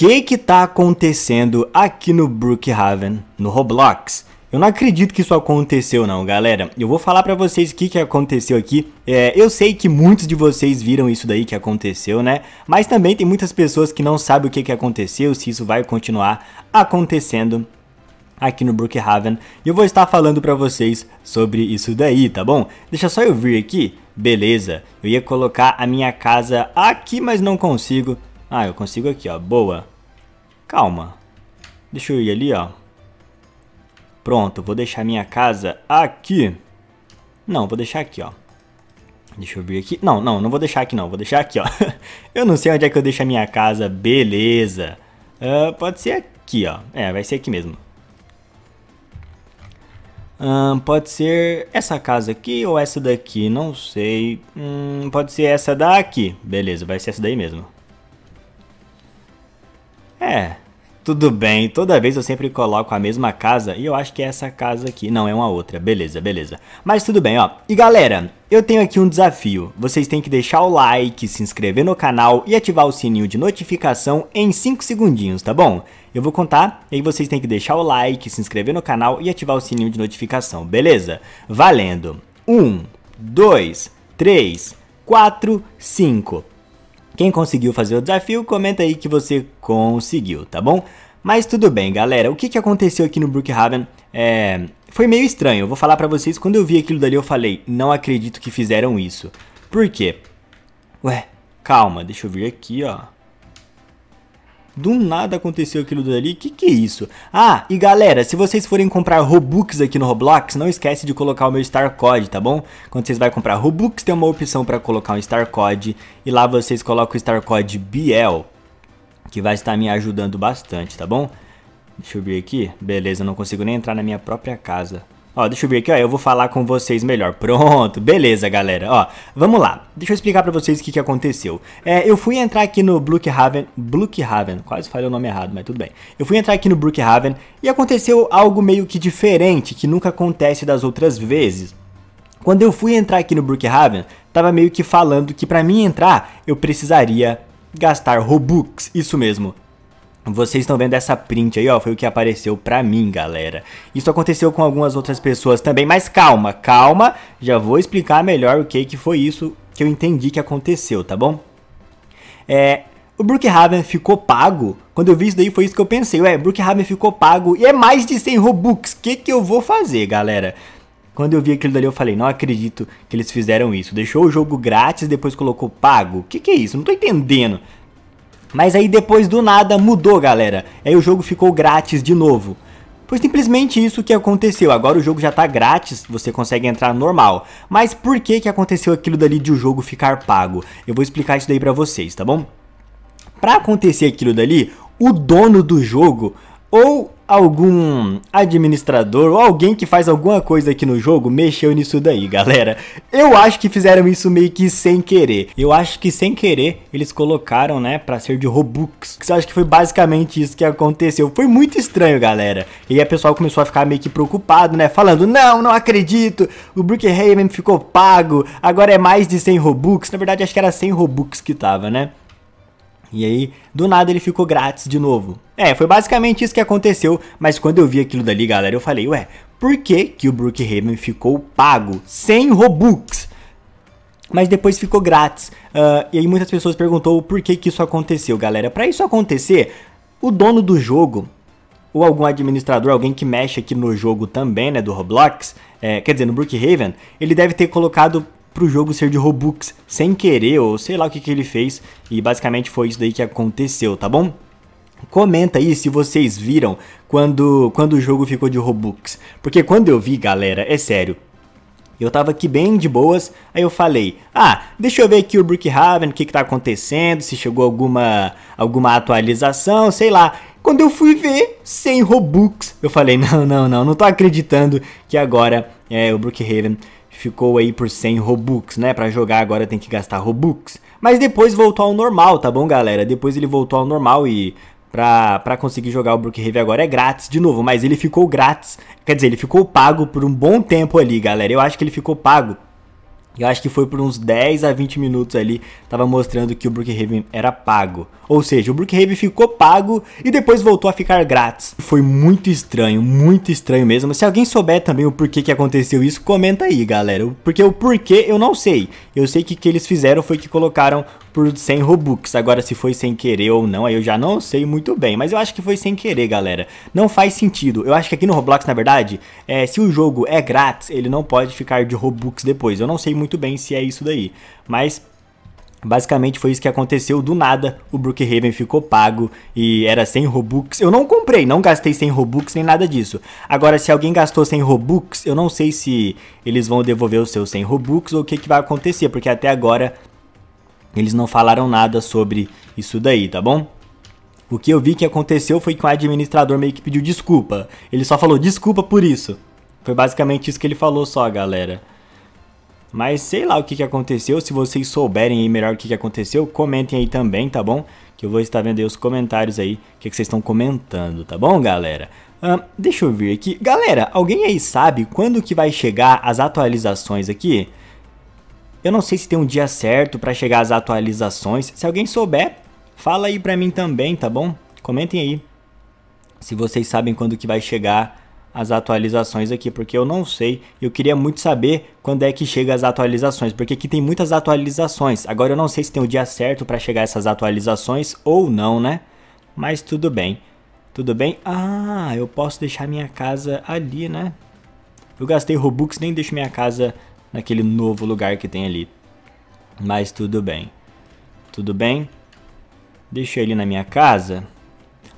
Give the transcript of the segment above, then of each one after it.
que que tá acontecendo aqui no Brookhaven, no Roblox? Eu não acredito que isso aconteceu não, galera. Eu vou falar pra vocês o que, que aconteceu aqui. É, eu sei que muitos de vocês viram isso daí que aconteceu, né? Mas também tem muitas pessoas que não sabem o que, que aconteceu, se isso vai continuar acontecendo aqui no Brookhaven. E eu vou estar falando pra vocês sobre isso daí, tá bom? Deixa só eu vir aqui. Beleza, eu ia colocar a minha casa aqui, mas não consigo. Ah, eu consigo aqui, ó, boa. Calma. Deixa eu ir ali, ó. Pronto, vou deixar minha casa aqui. Não, vou deixar aqui, ó. Deixa eu vir aqui. Não, não, não vou deixar aqui não. Vou deixar aqui, ó. eu não sei onde é que eu deixo a minha casa. Beleza. Uh, pode ser aqui, ó. É, vai ser aqui mesmo. Ah, pode ser essa casa aqui ou essa daqui, não sei. Hum, pode ser essa daqui. Beleza, vai ser essa daí mesmo. É, tudo bem, toda vez eu sempre coloco a mesma casa e eu acho que é essa casa aqui. Não, é uma outra. Beleza, beleza. Mas tudo bem, ó. E galera, eu tenho aqui um desafio. Vocês têm que deixar o like, se inscrever no canal e ativar o sininho de notificação em 5 segundinhos, tá bom? Eu vou contar e aí vocês têm que deixar o like, se inscrever no canal e ativar o sininho de notificação, beleza? Valendo! 1, 2, 3, 4, 5. Quem conseguiu fazer o desafio, comenta aí que você conseguiu, tá bom? Mas tudo bem, galera. O que, que aconteceu aqui no Brookhaven é... foi meio estranho. Eu vou falar pra vocês, quando eu vi aquilo dali eu falei, não acredito que fizeram isso. Por quê? Ué, calma, deixa eu vir aqui, ó. Do nada aconteceu aquilo dali, que que é isso? Ah, e galera, se vocês forem comprar Robux aqui no Roblox, não esquece de colocar o meu Star Code, tá bom? Quando vocês vai comprar Robux, tem uma opção para colocar um Star Code, e lá vocês colocam o Star Code Biel, que vai estar me ajudando bastante, tá bom? Deixa eu ver aqui, beleza, não consigo nem entrar na minha própria casa. Ó, deixa eu ver aqui, ó, eu vou falar com vocês melhor. Pronto, beleza, galera. Ó, vamos lá. Deixa eu explicar pra vocês o que, que aconteceu. É, eu fui entrar aqui no Brookhaven, Brookhaven, quase falei o nome errado, mas tudo bem. Eu fui entrar aqui no Brookhaven e aconteceu algo meio que diferente, que nunca acontece das outras vezes. Quando eu fui entrar aqui no Brookhaven, tava meio que falando que pra mim entrar, eu precisaria gastar Robux, isso mesmo, vocês estão vendo essa print aí, ó, foi o que apareceu pra mim, galera. Isso aconteceu com algumas outras pessoas também, mas calma, calma, já vou explicar melhor o que, que foi isso que eu entendi que aconteceu, tá bom? É, o Brookhaven ficou pago? Quando eu vi isso daí foi isso que eu pensei, ué, Brookhaven ficou pago e é mais de 100 Robux, o que que eu vou fazer, galera? Quando eu vi aquilo dali eu falei, não acredito que eles fizeram isso, deixou o jogo grátis depois colocou pago, o que que é isso? Não tô entendendo. Mas aí depois do nada mudou, galera. Aí o jogo ficou grátis de novo. Foi simplesmente isso que aconteceu. Agora o jogo já está grátis, você consegue entrar normal. Mas por que que aconteceu aquilo dali de o jogo ficar pago? Eu vou explicar isso daí para vocês, tá bom? Para acontecer aquilo dali, o dono do jogo ou algum administrador ou alguém que faz alguma coisa aqui no jogo mexeu nisso daí, galera. Eu acho que fizeram isso meio que sem querer. Eu acho que sem querer eles colocaram, né, pra ser de Robux. Eu acho que foi basicamente isso que aconteceu. Foi muito estranho, galera. E aí a pessoal começou a ficar meio que preocupado, né, falando, não, não acredito, o Brookhaven ficou pago, agora é mais de 100 Robux. Na verdade, acho que era 100 Robux que tava, né? E aí, do nada ele ficou grátis de novo. É, foi basicamente isso que aconteceu, mas quando eu vi aquilo dali, galera, eu falei, ué, por que que o Brookhaven ficou pago sem Robux? Mas depois ficou grátis. Uh, e aí muitas pessoas perguntou por que que isso aconteceu, galera. Para isso acontecer, o dono do jogo ou algum administrador, alguém que mexe aqui no jogo também, né, do Roblox, é, quer dizer, no Brookhaven, ele deve ter colocado pro jogo ser de Robux sem querer, ou sei lá o que, que ele fez, e basicamente foi isso daí que aconteceu, tá bom? Comenta aí se vocês viram quando, quando o jogo ficou de Robux. Porque quando eu vi, galera, é sério, eu tava aqui bem de boas, aí eu falei: "Ah, deixa eu ver aqui o Brookhaven, o que que tá acontecendo, se chegou alguma alguma atualização, sei lá". Quando eu fui ver, sem Robux, eu falei: "Não, não, não, não tô acreditando que agora é o Brookhaven ficou aí por 100 Robux, né? Para jogar agora tem que gastar Robux. Mas depois voltou ao normal, tá bom, galera? Depois ele voltou ao normal e pra, pra conseguir jogar o Brookhaven agora é grátis de novo. Mas ele ficou grátis, quer dizer, ele ficou pago por um bom tempo ali, galera. Eu acho que ele ficou pago eu acho que foi por uns 10 a 20 minutos ali, tava mostrando que o Brookhaven era pago. Ou seja, o Brookhaven ficou pago e depois voltou a ficar grátis. Foi muito estranho, muito estranho mesmo. Se alguém souber também o porquê que aconteceu isso, comenta aí, galera. Porque o porquê eu não sei. Eu sei que o que eles fizeram foi que colocaram por 100 Robux. Agora, se foi sem querer ou não, aí eu já não sei muito bem. Mas eu acho que foi sem querer, galera. Não faz sentido. Eu acho que aqui no Roblox, na verdade, é, se o jogo é grátis, ele não pode ficar de Robux depois. Eu não sei muito bem se é isso daí. Mas Basicamente foi isso que aconteceu, do nada o Brookhaven ficou pago e era 100 Robux. Eu não comprei, não gastei 100 Robux nem nada disso. Agora, se alguém gastou 100 Robux, eu não sei se eles vão devolver os seus 100 Robux ou o que, que vai acontecer, porque até agora eles não falaram nada sobre isso daí, tá bom? O que eu vi que aconteceu foi que o um administrador meio que pediu desculpa. Ele só falou desculpa por isso. Foi basicamente isso que ele falou só, galera. Mas sei lá o que, que aconteceu, se vocês souberem aí melhor o que, que aconteceu, comentem aí também, tá bom? Que eu vou estar vendo aí os comentários aí, o que, que vocês estão comentando, tá bom, galera? deixa eu ver aqui. Galera, alguém aí sabe quando que vai chegar as atualizações aqui? Eu não sei se tem um dia certo para chegar as atualizações. Se alguém souber, fala aí pra mim também, tá bom? Comentem aí se vocês sabem quando que vai chegar as atualizações aqui, porque eu não sei. Eu queria muito saber quando é que chega as atualizações, porque aqui tem muitas atualizações. Agora eu não sei se tem o dia certo para chegar essas atualizações ou não, né? Mas tudo bem. Tudo bem? Ah, eu posso deixar minha casa ali, né? Eu gastei Robux, nem deixo minha casa naquele novo lugar que tem ali. Mas tudo bem. Tudo bem? Deixa ele na minha casa.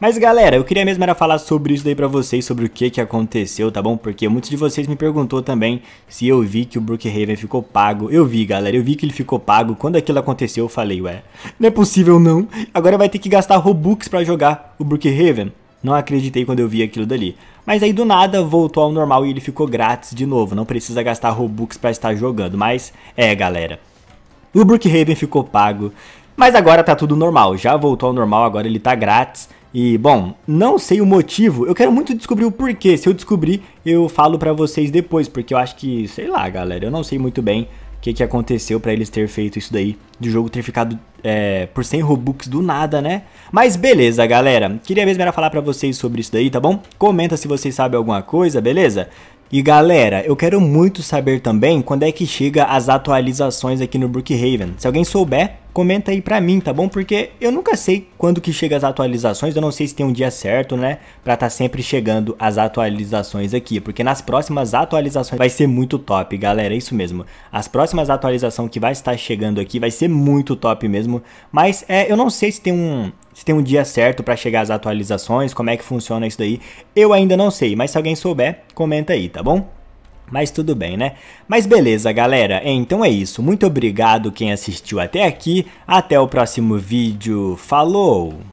Mas galera, eu queria mesmo era falar sobre isso daí pra vocês, sobre o que que aconteceu, tá bom? Porque muitos de vocês me perguntou também se eu vi que o Brookhaven ficou pago. Eu vi, galera, eu vi que ele ficou pago. Quando aquilo aconteceu, eu falei, ué, não é possível não. Agora vai ter que gastar Robux pra jogar o Brookhaven. Não acreditei quando eu vi aquilo dali. Mas aí do nada voltou ao normal e ele ficou grátis de novo. Não precisa gastar Robux pra estar jogando. Mas é, galera. O Brookhaven ficou pago. Mas agora tá tudo normal. Já voltou ao normal, agora ele tá grátis. E, bom, não sei o motivo, eu quero muito descobrir o porquê. Se eu descobrir, eu falo para vocês depois, porque eu acho que, sei lá, galera, eu não sei muito bem o que, que aconteceu para eles ter feito isso daí, do jogo ter ficado é, por 100 Robux do nada, né? Mas beleza, galera, queria mesmo era falar para vocês sobre isso daí, tá bom? Comenta se vocês sabem alguma coisa, beleza? E galera, eu quero muito saber também quando é que chega as atualizações aqui no Brookhaven. Se alguém souber, comenta aí pra mim, tá bom? Porque eu nunca sei quando que chega as atualizações, eu não sei se tem um dia certo, né? Pra tá sempre chegando as atualizações aqui, porque nas próximas atualizações vai ser muito top, galera, é isso mesmo. As próximas atualizações que vai estar chegando aqui vai ser muito top mesmo, mas é, eu não sei se tem um... Se tem um dia certo para chegar as atualizações, como é que funciona isso daí, eu ainda não sei, mas se alguém souber, comenta aí, tá bom? Mas tudo bem, né? Mas beleza, galera. É, então é isso. Muito obrigado quem assistiu até aqui. Até o próximo vídeo. Falou!